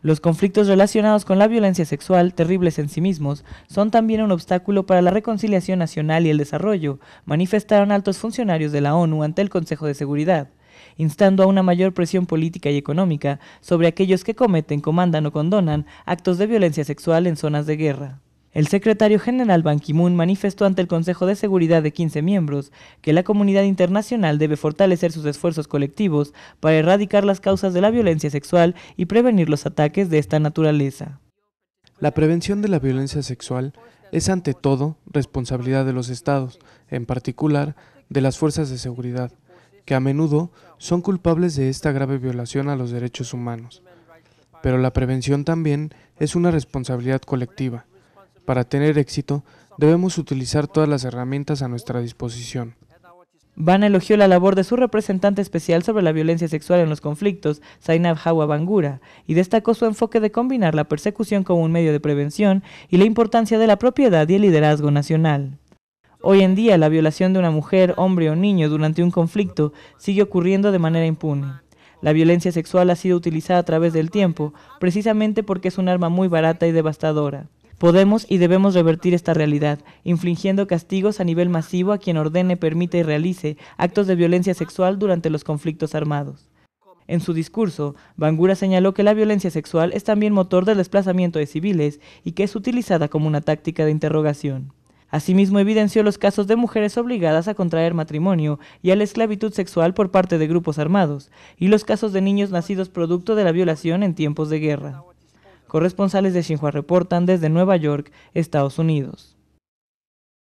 Los conflictos relacionados con la violencia sexual, terribles en sí mismos, son también un obstáculo para la reconciliación nacional y el desarrollo, manifestaron altos funcionarios de la ONU ante el Consejo de Seguridad, instando a una mayor presión política y económica sobre aquellos que cometen, comandan o condonan actos de violencia sexual en zonas de guerra. El secretario general Ban Ki-moon manifestó ante el Consejo de Seguridad de 15 miembros que la comunidad internacional debe fortalecer sus esfuerzos colectivos para erradicar las causas de la violencia sexual y prevenir los ataques de esta naturaleza. La prevención de la violencia sexual es ante todo responsabilidad de los estados, en particular de las fuerzas de seguridad, que a menudo son culpables de esta grave violación a los derechos humanos. Pero la prevención también es una responsabilidad colectiva para tener éxito, debemos utilizar todas las herramientas a nuestra disposición. Van elogió la labor de su representante especial sobre la violencia sexual en los conflictos, Zainab Hawa Bangura, y destacó su enfoque de combinar la persecución como un medio de prevención y la importancia de la propiedad y el liderazgo nacional. Hoy en día, la violación de una mujer, hombre o niño durante un conflicto sigue ocurriendo de manera impune. La violencia sexual ha sido utilizada a través del tiempo, precisamente porque es un arma muy barata y devastadora. Podemos y debemos revertir esta realidad, infligiendo castigos a nivel masivo a quien ordene, permite y realice actos de violencia sexual durante los conflictos armados. En su discurso, Bangura señaló que la violencia sexual es también motor del desplazamiento de civiles y que es utilizada como una táctica de interrogación. Asimismo, evidenció los casos de mujeres obligadas a contraer matrimonio y a la esclavitud sexual por parte de grupos armados, y los casos de niños nacidos producto de la violación en tiempos de guerra. Corresponsales de Xinhua reportan desde Nueva York, Estados Unidos.